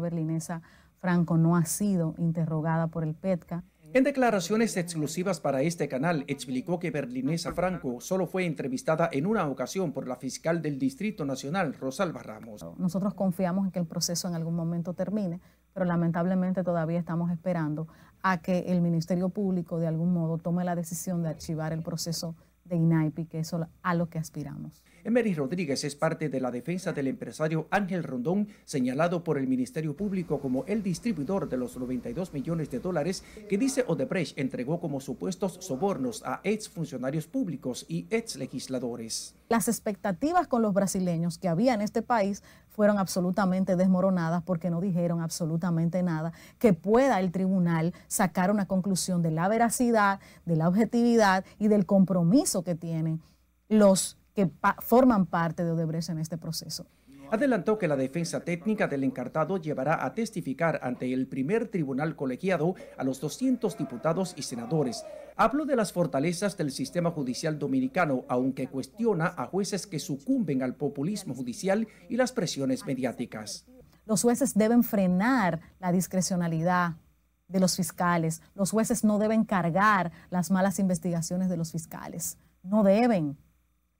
berlinesa Franco no ha sido interrogada por el PETCA. En declaraciones exclusivas para este canal, explicó que Berlinesa Franco solo fue entrevistada en una ocasión por la fiscal del Distrito Nacional, Rosalba Ramos. Nosotros confiamos en que el proceso en algún momento termine, pero lamentablemente todavía estamos esperando a que el Ministerio Público de algún modo tome la decisión de archivar el proceso de INAIPI, que es a lo que aspiramos. Emery Rodríguez es parte de la defensa del empresario Ángel Rondón, señalado por el Ministerio Público como el distribuidor de los 92 millones de dólares que dice Odebrecht entregó como supuestos sobornos a ex funcionarios públicos y ex legisladores. Las expectativas con los brasileños que había en este país fueron absolutamente desmoronadas porque no dijeron absolutamente nada que pueda el tribunal sacar una conclusión de la veracidad, de la objetividad y del compromiso que tienen los que forman parte de Odebrecht en este proceso. Adelantó que la defensa técnica del encartado llevará a testificar ante el primer tribunal colegiado a los 200 diputados y senadores. Hablo de las fortalezas del sistema judicial dominicano, aunque cuestiona a jueces que sucumben al populismo judicial y las presiones mediáticas. Los jueces deben frenar la discrecionalidad de los fiscales. Los jueces no deben cargar las malas investigaciones de los fiscales no deben.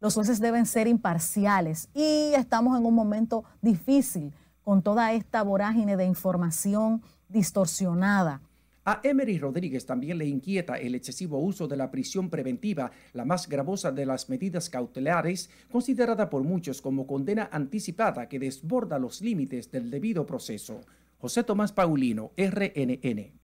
Los jueces deben ser imparciales y estamos en un momento difícil con toda esta vorágine de información distorsionada. A Emery Rodríguez también le inquieta el excesivo uso de la prisión preventiva, la más gravosa de las medidas cautelares, considerada por muchos como condena anticipada que desborda los límites del debido proceso. José Tomás Paulino, RNN.